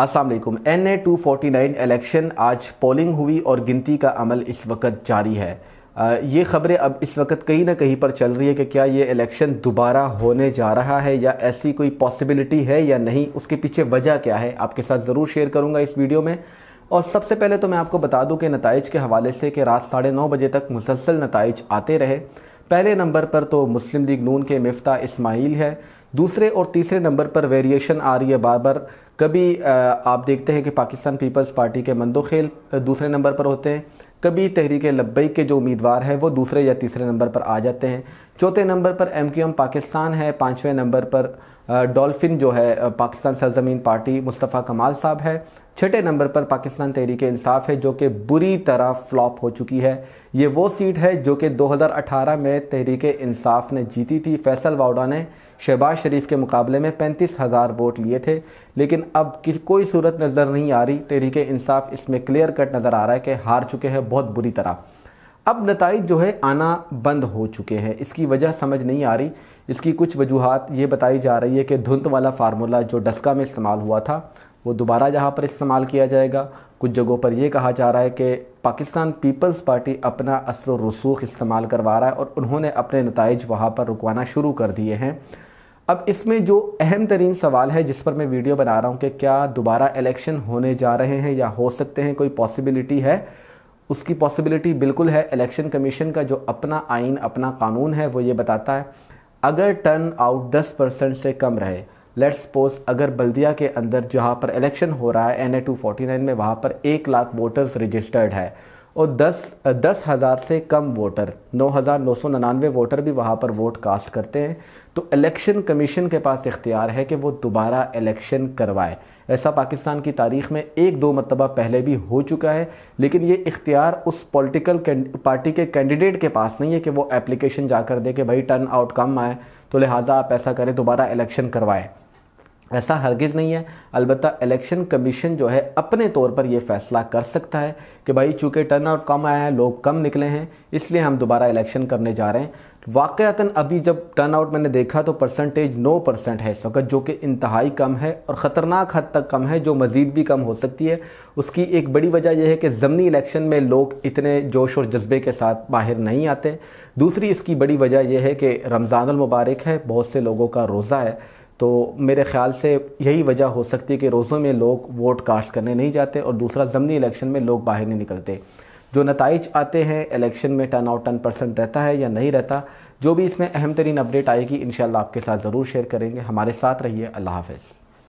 Aslam N A two forty nine election आज polling हुई और गिनती का अमल इस वक्त जारी है ये खबरें अब इस वक्त कहीं ना कहीं पर चल रही है कि क्या ये इलेक्शन दोबारा होने जा रहा है या ऐसी कोई पॉसिबिलिटी है या नहीं उसके पीछे वजह क्या है आपके साथ ज़रूर शेयर करूंगा इस वीडियो में और सबसे पहले तो मैं आपको बता दूं कि नतज के हवाले से कि रात साढ़े नौ बजे तक मुसलसल नतज आते रहे पहले नंबर पर तो मुस्लिम लीग नून के मफ्ता इसमाइल है दूसरे और तीसरे नंबर पर वेरिएशन आ रही है बार बार कभी आप देखते हैं कि पाकिस्तान पीपल्स पार्टी के मंदोखेल दूसरे नंबर पर होते हैं कभी तहरीक लब्बई के जो उम्मीदवार हैं वो दूसरे या तीसरे नंबर पर आ जाते हैं चौथे नंबर पर एम क्यू एम पाकिस्तान है पाँचवें नंबर पर डॉल्फिन जो है पाकिस्तान सरजमीन पार्टी मुस्तफ़ा कमाल साहब है छठे नंबर पर पाकिस्तान तहरीक इंसाफ है जो कि बुरी तरह फ्लॉप हो चुकी है ये वो सीट है जो कि 2018 में तहरीक इंसाफ ने जीती थी फैसल वाउडा ने शहबाज शरीफ के मुकाबले में पैंतीस हज़ार वोट लिए थे लेकिन अब कोई सूरत नज़र नहीं आ रही तहरीक इंसाफ इसमें क्लियर कट नज़र आ रहा है कि हार चुके हैं बहुत बुरी तरह अब नतज जो है आना बंद हो चुके हैं इसकी वजह समझ नहीं आ रही इसकी कुछ वजूहत ये बताई जा रही है कि धुंध वाला फार्मूला जो डस्का में इस्तेमाल हुआ था वो दोबारा यहाँ पर इस्तेमाल किया जाएगा कुछ जगहों पर यह कहा जा रहा है कि पाकिस्तान पीपल्स पार्टी अपना असर रसूख इस्तेमाल करवा रहा है और उन्होंने अपने नतज वहाँ पर रुकवाना शुरू कर दिए हैं अब इसमें जो अहम तरीन सवाल है जिस पर मैं वीडियो बना रहा हूँ कि क्या दोबारा इलेक्शन होने जा रहे हैं या हो सकते हैं कोई पॉसिबिलिटी है उसकी पॉसिबिलिटी बिल्कुल है इलेक्शन कमीशन का जो अपना आइन अपना कानून है वो ये बताता है अगर टर्न आउट दस परसेंट से कम रहे लेट्स सपोज अगर बल्दिया के अंदर जहाँ पर इलेक्शन हो रहा है N A two forty nine में वहाँ पर एक लाख वोटर्स रजिस्टर्ड है और दस दस हज़ार से कम वोटर नौ हज़ार नौ सौ निन्यानवे वोटर भी वहाँ पर वोट कास्ट करते हैं तो इलेक्शन कमीशन के पास इख्तियार है कि वो दोबारा इलेक्शन करवाए ऐसा पाकिस्तान की तारीख में एक दो मरतबा पहले भी हो चुका है लेकिन ये इख्तियार उस पॉलिटिकल पार्टी के कैंडिडेट के पास नहीं है कि वो एप्लीकेशन जाकर दे कि भाई टर्न आउट कम आए तो लिहाजा आप ऐसा करें दोबारा इलेक्शन करवाएं ऐसा हरगिज़ नहीं है अलबत् इलेक्शन कमीशन जो है अपने तौर पर यह फैसला कर सकता है कि भाई चूँकि टर्न आउट कम आया है लोग कम निकले हैं इसलिए हम दोबारा इलेक्शन करने जा रहे हैं वाक़ता अभी जब टर्न आउट मैंने देखा तो परसेंटेज नौ परसेंट है इस वक्त जो कि इंतहाई कम है और ख़तरनाक हद तक कम है जो मज़ीद भी कम हो सकती है उसकी एक बड़ी वजह यह है कि ज़मनी इलेक्शन में लोग इतने जोश और जज्बे के साथ बाहर नहीं आते दूसरी इसकी बड़ी वजह यह है कि रमज़ानमबारक है बहुत से लोगों का रोज़ा है तो मेरे ख्याल से यही वजह हो सकती है कि रोज़ों में लोग वोट कास्ट करने नहीं जाते और दूसरा ज़मनी इलेक्शन में लोग बाहर नहीं निकलते जो नतज आते हैं इलेक्शन में टर्न आउट टन परसेंट रहता है या नहीं रहता जो भी इसमें अहम तरीन अपडेट आएगी इन आपके साथ ज़रूर शेयर करेंगे हमारे साथ रहिए अल्लाह हाफ़